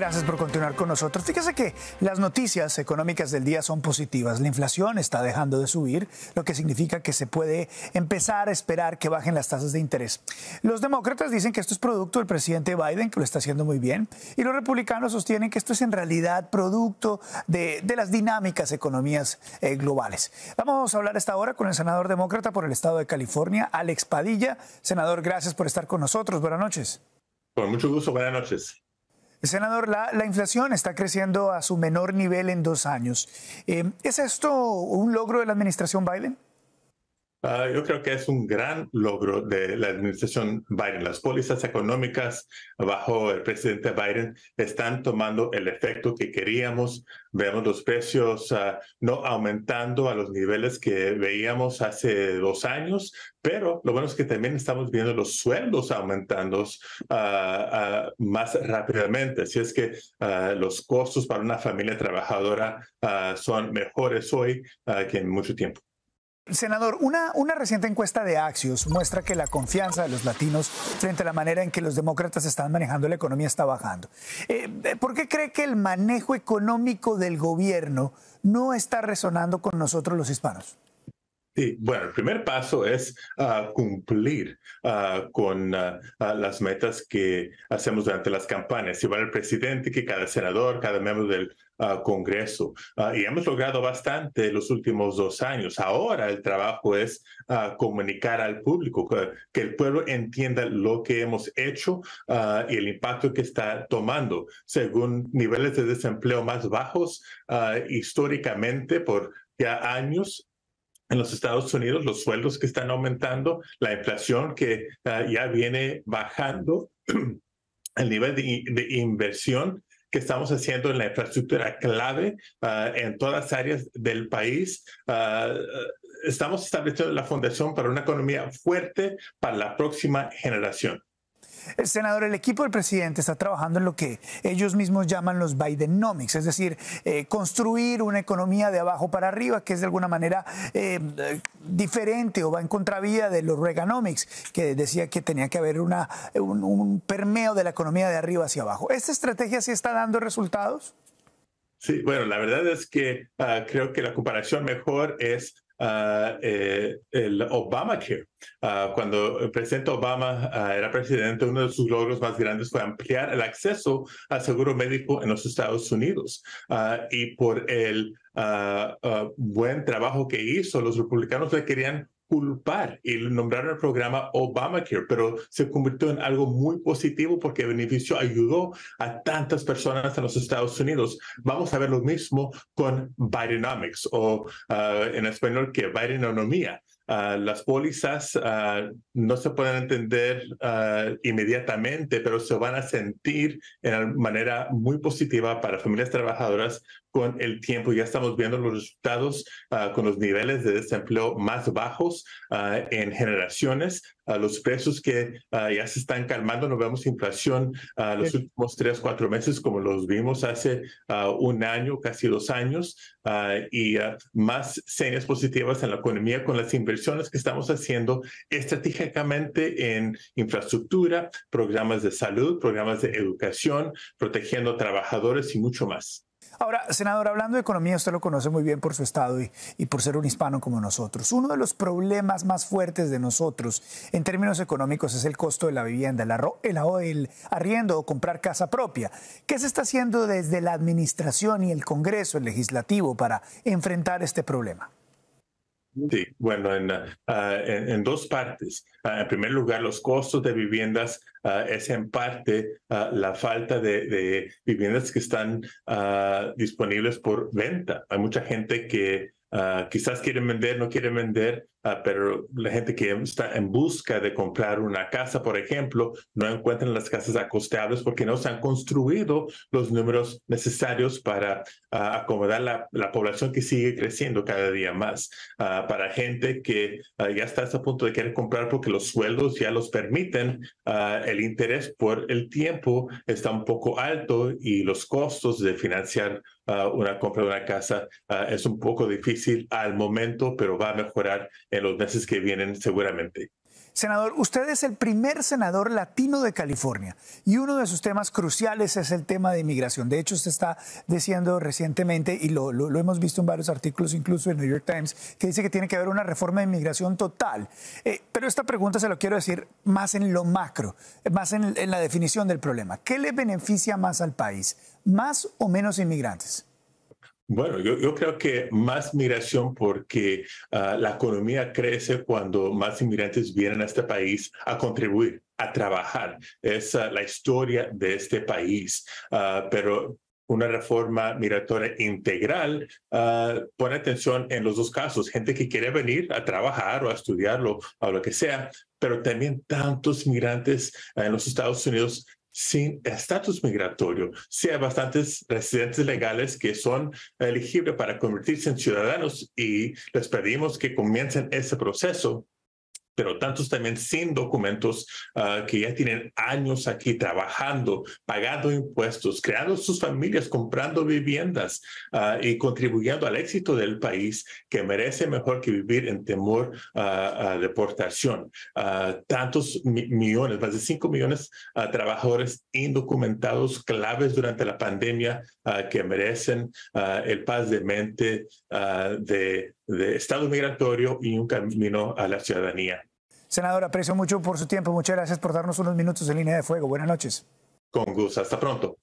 Gracias por continuar con nosotros. Fíjese que las noticias económicas del día son positivas. La inflación está dejando de subir, lo que significa que se puede empezar a esperar que bajen las tasas de interés. Los demócratas dicen que esto es producto del presidente Biden, que lo está haciendo muy bien, y los republicanos sostienen que esto es en realidad producto de, las dinámicas economías eh, globales. Vamos a hablar esta hora con el senador demócrata por el estado de California, Alex Padilla. Senador, gracias por estar con nosotros. Buenas noches. Con mucho gusto, buenas noches. Senador, la, inflación está creciendo a su menor nivel en dos años. Eh, ¿Es esto un logro de la administración Biden? Ah, yo creo que es un gran logro de la administración Biden. Las pólizas económicas bajo el presidente Biden están tomando el efecto que queríamos. Vemos los precios ah, no aumentando a los niveles que veíamos hace dos años, pero lo bueno es que también estamos viendo los sueldos aumentando ah, más rápidamente. Así es que los costos para una familia trabajadora son mejores hoy que en mucho tiempo. Senador, una, una, reciente encuesta de Axios muestra que la confianza de los latinos frente a la manera en que los demócratas están manejando la economía está bajando. Eh, ¿Por qué cree que el manejo económico del gobierno no está resonando con nosotros los hispanos? bueno, el primer paso es ah, cumplir ah, con ah, las metas que hacemos durante las campañas. Igual el presidente, que cada senador, cada miembro del Congreso. y hemos logrado bastante los últimos dos años. Ahora el trabajo es comunicar al público, que, el pueblo entienda lo que hemos hecho y el impacto que está tomando, según niveles de desempleo más bajos históricamente por ya años en los Estados Unidos, los sueldos que están aumentando, la inflación que ah, ya viene bajando, el nivel de, inversión que estamos haciendo en la infraestructura clave ah, en todas áreas del país. Ah, estamos estableciendo la fundación para una economía fuerte para la próxima generación. El senador, el equipo del presidente está trabajando en lo que ellos mismos llaman los Bidenomics, es decir, eh, construir una economía de abajo para arriba que es de alguna manera eh, diferente o va en contravía de los Reaganomics, que decía que tenía que haber un, permeo de la economía de arriba hacia abajo. ¿Esta estrategia sí está dando resultados? Sí, bueno, la verdad es que ah, creo que la comparación mejor es Ah, eh, el Obamacare. Ah, cuando el presidente Obama ah, era presidente, uno de sus logros más grandes fue ampliar el acceso al seguro médico en los Estados Unidos. y por el buen trabajo que hizo, los republicanos le querían culpar y nombraron el programa Obamacare, pero se convirtió en algo muy positivo porque el beneficio ayudó a tantas personas en los Estados Unidos. Vamos a ver lo mismo con Bidenomics o ah, en español que Bidenonomía. Ah, las pólizas ah, no se pueden entender ah, inmediatamente, pero se van a sentir de manera muy positiva para familias trabajadoras con el tiempo. Ya estamos viendo los resultados con los niveles de desempleo más bajos en generaciones, los precios que ya se están calmando, no vemos inflación los últimos tres, cuatro meses como los vimos hace un año, casi dos años, y más señas positivas en la economía con las inversiones que estamos haciendo estratégicamente en infraestructura, programas de salud, programas de educación, protegiendo a trabajadores y mucho más. Ahora, senador, hablando de economía, usted lo conoce muy bien por su estado y, por ser un hispano como nosotros. Uno de los problemas más fuertes de nosotros en términos económicos es el costo de la vivienda, el, el, arriendo o comprar casa propia. ¿Qué se está haciendo desde la administración y el Congreso, legislativo, para enfrentar este problema? Sí, bueno, ah, en, en, dos partes. Ah, en primer lugar, los costos de viviendas ah, es en parte la falta de, de, viviendas que están disponibles por venta. Hay mucha gente que quizás quieren vender, no quieren vender, Ah, pero la gente que está en busca de comprar una casa, por ejemplo, no encuentran las casas acostables porque no se han construido los números necesarios para ah, acomodar la, población que sigue creciendo cada día más. Ah, para gente que ya está a punto de querer comprar porque los sueldos ya los permiten, el interés por el tiempo está un poco alto y los costos de financiar una compra de una casa es un poco difícil al momento, pero va a mejorar en los meses que vienen seguramente. Senador, usted es el primer senador latino de California y uno de sus temas cruciales es el tema de inmigración. De hecho, usted está diciendo recientemente, y lo, hemos visto en varios artículos, incluso en New York Times, que dice que tiene que haber una reforma de inmigración total. Eh, pero esta pregunta se lo quiero decir más en lo macro, más en la definición del problema. ¿Qué le beneficia más al país? ¿Más o menos inmigrantes? Bueno, yo, creo que más migración porque ah, la economía crece cuando más inmigrantes vienen a este país a contribuir, a trabajar. Es ah, la historia de este país. Ah, pero una reforma migratoria integral pone atención en los dos casos, gente que quiere venir a trabajar o a estudiar o a lo que sea, pero también tantos inmigrantes en los Estados Unidos sin estatus migratorio, si hay bastantes residentes legales que son elegibles para convertirse en ciudadanos y les pedimos que comiencen ese proceso pero tantos también sin documentos ah, que ya tienen años aquí trabajando, pagando impuestos, creando sus familias, comprando viviendas ah, y contribuyendo al éxito del país que merece mejor que vivir en temor a deportación. Ah, tantos millones, más de 5 millones de trabajadores indocumentados claves durante la pandemia que merecen el paz de mente de estado migratorio y un camino a la ciudadanía. Senador, aprecio mucho por su tiempo. Muchas gracias por darnos unos minutos en línea de fuego. Buenas noches. Con gusto. Hasta pronto.